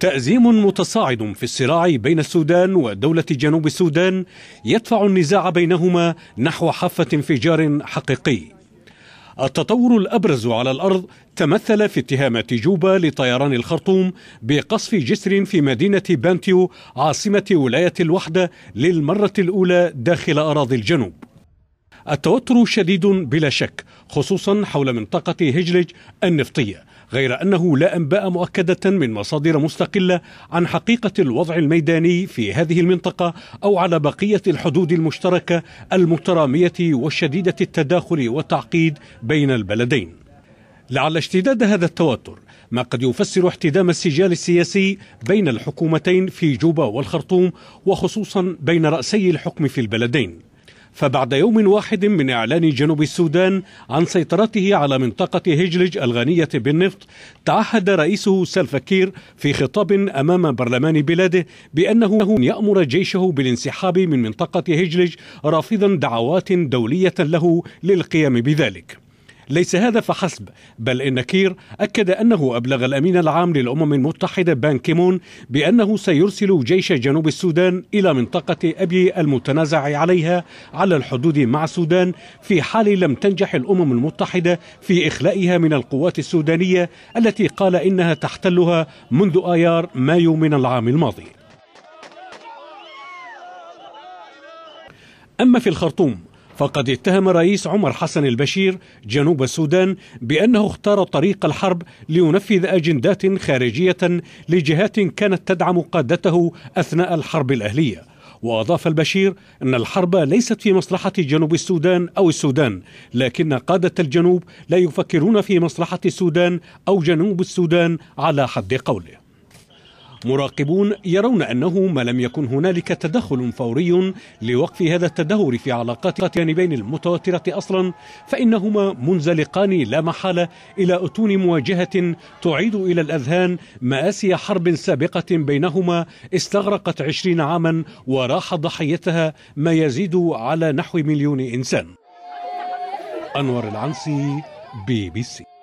تأزيم متصاعد في الصراع بين السودان ودولة جنوب السودان يدفع النزاع بينهما نحو حافة انفجار حقيقي. التطور الأبرز على الأرض تمثل في اتهامات جوبا لطيران الخرطوم بقصف جسر في مدينة بانتيو عاصمة ولاية الوحدة للمرة الأولى داخل أراضي الجنوب. التوتر شديد بلا شك خصوصا حول منطقة هجلج النفطية غير أنه لا أنباء مؤكدة من مصادر مستقلة عن حقيقة الوضع الميداني في هذه المنطقة أو على بقية الحدود المشتركة المترامية والشديدة التداخل والتعقيد بين البلدين لعل اشتداد هذا التوتر ما قد يفسر احتدام السجال السياسي بين الحكومتين في جوبا والخرطوم وخصوصا بين رأسي الحكم في البلدين فبعد يوم واحد من إعلان جنوب السودان عن سيطرته على منطقة هجلج الغنية بالنفط تعهد رئيسه سلفكير في خطاب أمام برلمان بلاده بأنه يأمر جيشه بالانسحاب من منطقة هجلج رافضا دعوات دولية له للقيام بذلك ليس هذا فحسب بل إن كير أكد أنه أبلغ الأمين العام للأمم المتحدة بان كيمون بأنه سيرسل جيش جنوب السودان إلى منطقة أبي المتنازع عليها على الحدود مع السودان في حال لم تنجح الأمم المتحدة في إخلائها من القوات السودانية التي قال إنها تحتلها منذ آيار مايو من العام الماضي أما في الخرطوم فقد اتهم الرئيس عمر حسن البشير جنوب السودان بأنه اختار طريق الحرب لينفذ أجندات خارجية لجهات كانت تدعم قادته أثناء الحرب الأهلية وأضاف البشير أن الحرب ليست في مصلحة جنوب السودان أو السودان لكن قادة الجنوب لا يفكرون في مصلحة السودان أو جنوب السودان على حد قوله مراقبون يرون أنه ما لم يكن هنالك تدخل فوري لوقف هذا التدهور في علاقات الجانبين يعني المتوترة أصلا فإنهما منزلقان لا محالة إلى أتون مواجهة تعيد إلى الأذهان مآسي حرب سابقة بينهما استغرقت عشرين عاما وراح ضحيتها ما يزيد على نحو مليون إنسان أنور العنسي بي بي سي